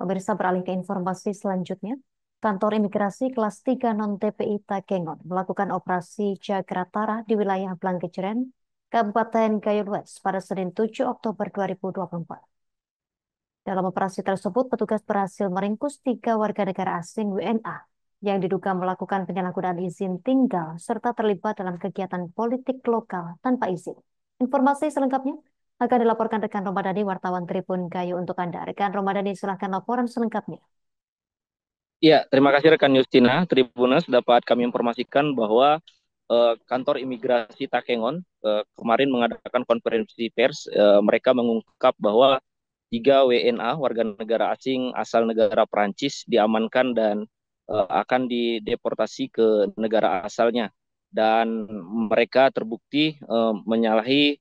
Pemirsa beralih ke informasi selanjutnya. Kantor Imigrasi Kelas 3 Non-TPI Takengon melakukan operasi Jagratara di wilayah Blangkejeren, Kabupaten Gayo West pada Senin 7 Oktober 2024. Dalam operasi tersebut, petugas berhasil meringkus tiga warga negara asing WNA yang diduga melakukan penyalahgunaan izin tinggal serta terlibat dalam kegiatan politik lokal tanpa izin. Informasi selengkapnya akan dilaporkan rekan Romadani wartawan Tribun Kayu untuk Anda. Rekan Romadani, silahkan laporan selengkapnya. Ya, terima kasih rekan Justina. Tribunas dapat kami informasikan bahwa eh, kantor imigrasi Takengon eh, kemarin mengadakan konferensi pers. Eh, mereka mengungkap bahwa tiga WNA warga negara asing asal negara Prancis diamankan dan eh, akan dideportasi ke negara asalnya dan mereka terbukti eh, menyalahi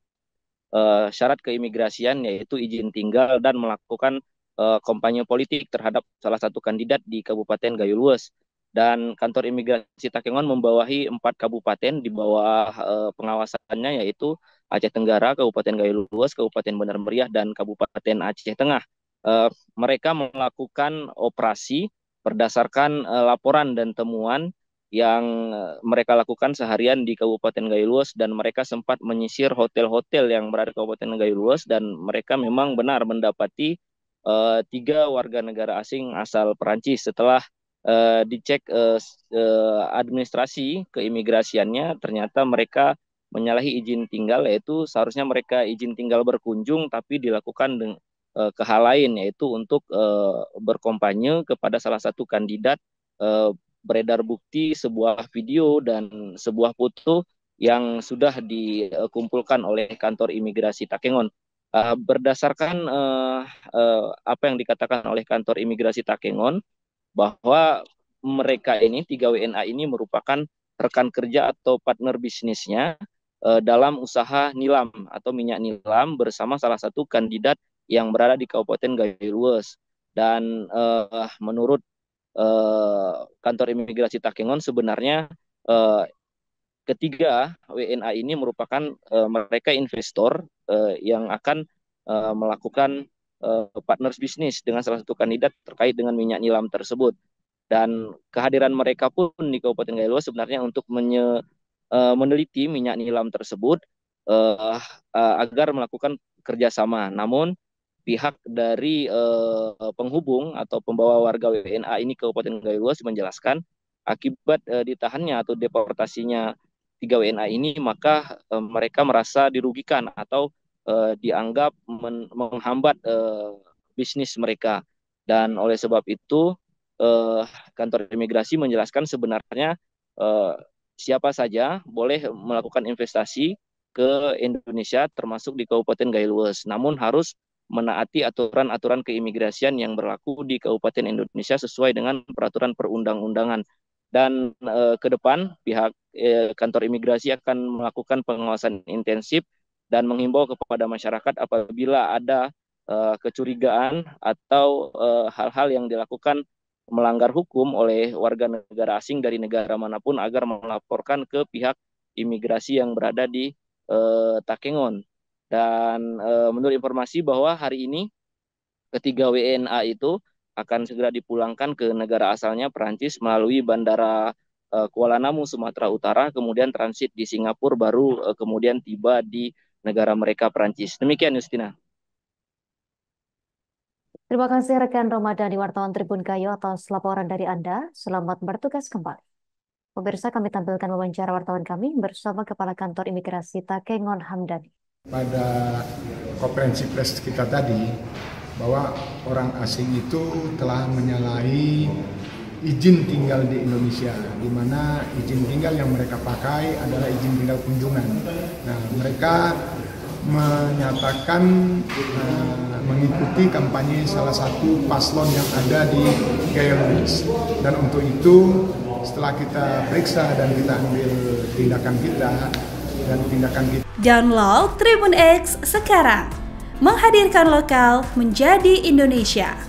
uh, syarat keimigrasian yaitu izin tinggal dan melakukan uh, kampanye politik terhadap salah satu kandidat di Kabupaten Lues dan kantor imigrasi Takengon membawahi empat kabupaten di bawah e, pengawasannya yaitu Aceh Tenggara, Kabupaten Gayulwes, Kabupaten Benar Meriah dan Kabupaten Aceh Tengah. E, mereka melakukan operasi berdasarkan e, laporan dan temuan yang eh, mereka lakukan seharian di Kabupaten Gayuluas dan mereka sempat menyisir hotel-hotel yang berada di Kabupaten Gayuluas dan mereka memang benar mendapati uh, tiga warga negara asing asal Perancis setelah uh, dicek uh, uh, administrasi keimigrasiannya ternyata mereka menyalahi izin tinggal yaitu seharusnya mereka izin tinggal berkunjung tapi dilakukan dengan ke hal lain yaitu untuk uh, berkompanye kepada salah satu kandidat beredar bukti sebuah video dan sebuah foto yang sudah dikumpulkan oleh kantor imigrasi Takengon. Uh, berdasarkan uh, uh, apa yang dikatakan oleh kantor imigrasi Takengon bahwa mereka ini tiga WNA ini merupakan rekan kerja atau partner bisnisnya uh, dalam usaha nilam atau minyak nilam bersama salah satu kandidat yang berada di Kabupaten Gayo dan uh, menurut Eh, kantor imigrasi Takengon sebenarnya uh, ketiga WNA ini merupakan uh, mereka investor uh, yang akan uh, melakukan uh, partners bisnis dengan salah satu kandidat terkait dengan minyak nilam tersebut dan kehadiran mereka pun di Kabupaten Gailua sebenarnya untuk menye, uh, meneliti minyak nilam tersebut uh, uh, agar melakukan kerjasama. Namun pihak dari uh, penghubung atau pembawa warga WNA ini ke Kabupaten Gayuwas menjelaskan akibat uh, ditahannya atau deportasinya tiga WNA ini maka uh, mereka merasa dirugikan atau uh, dianggap men menghambat uh, bisnis mereka dan oleh sebab itu uh, kantor imigrasi menjelaskan sebenarnya uh, siapa saja boleh melakukan investasi ke Indonesia termasuk di Kabupaten Gaylues namun harus menaati aturan-aturan keimigrasian yang berlaku di Kabupaten Indonesia sesuai dengan peraturan perundang-undangan. Dan eh, ke depan pihak eh, kantor imigrasi akan melakukan pengawasan intensif dan menghimbau kepada masyarakat apabila ada eh, kecurigaan atau eh, hal-hal eh, yang dilakukan melanggar hukum oleh warga negara asing dari negara manapun agar melaporkan ke pihak imigrasi yang berada di eh, Takengon. Dan e, menurut informasi bahwa hari ini ketiga WNA itu akan segera dipulangkan ke negara asalnya Perancis melalui bandara e, Kuala Namu Sumatera Utara, kemudian transit di Singapura baru e, kemudian tiba di negara mereka Perancis. Demikian Justina. Terima kasih rekan Ramadan di wartawan Tribun Kayu atas laporan dari Anda. Selamat bertugas kembali. Pemirsa kami tampilkan wawancara wartawan kami bersama Kepala Kantor Imigrasi Takengon Hamdani. Pada konferensi pers kita tadi, bahwa orang asing itu telah menyalahi izin tinggal di Indonesia, di mana izin tinggal yang mereka pakai adalah izin tinggal kunjungan. Nah, mereka menyatakan uh, mengikuti kampanye salah satu paslon yang ada di Gaya Dan untuk itu setelah kita periksa dan kita ambil tindakan kita, dan tindakan kita. Gitu. Download Tribun X sekarang, menghadirkan lokal menjadi Indonesia.